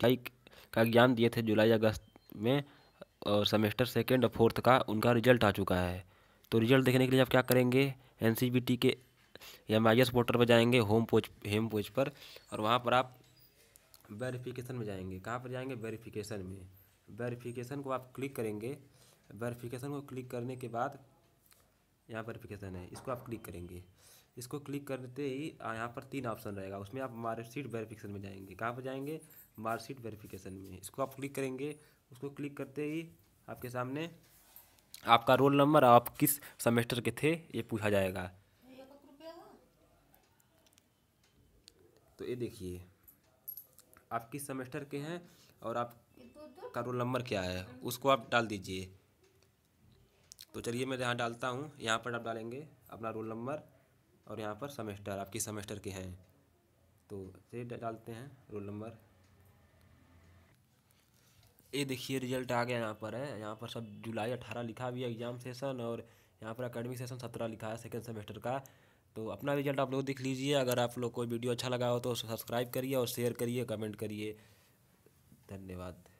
जुलाई का एग्ज़ाम दिए थे जुलाई अगस्त में और सेमेस्टर सेकेंड और फोर्थ का उनका रिजल्ट आ चुका है तो रिजल्ट देखने के लिए आप क्या करेंगे एन के एम आई एस पोर्टल पर जाएंगे होम पोज हेम पोज पर और वहाँ पर आप वेरिफिकेशन में जाएंगे कहाँ पर जाएंगे वेरिफिकेशन में वेरिफिकेशन को आप क्लिक करेंगे वेरिफिकेशन को क्लिक करने के बाद यहाँ वेरिफिकेशन है इसको आप क्लिक करेंगे इसको क्लिक करते ही यहाँ पर तीन ऑप्शन रहेगा उसमें आप मार्कशीट वेरिफिकेशन में जाएंगे कहाँ पर जाएंगे मार्कशीट वेरिफिकेशन में इसको आप क्लिक करेंगे उसको क्लिक करते ही आपके सामने आपका रोल नंबर आप किस सेमेस्टर के थे ये पूछा जाएगा तो ये देखिए आप किस सेमेस्टर के हैं और आप का रोल नंबर क्या है उसको आप डाल दीजिए तो चलिए मैं यहाँ डालता हूँ यहाँ पर आप डालेंगे अपना रोल नंबर और यहाँ पर सेमेस्टर आपकी सेमेस्टर के हैं तो ये डालते हैं रोल नंबर ये देखिए रिजल्ट आ गया यहाँ पर है यहाँ पर सब जुलाई अठारह लिखा भी है एग्ज़ाम सेशन और यहाँ पर अकेडमिक सेशन सत्रह लिखा है सेकेंड सेमेस्टर का तो अपना रिजल्ट आप लोग देख लीजिए अगर आप लोग कोई वीडियो अच्छा लगा हो तो सब्सक्राइब करिए और शेयर करिए कमेंट करिए धन्यवाद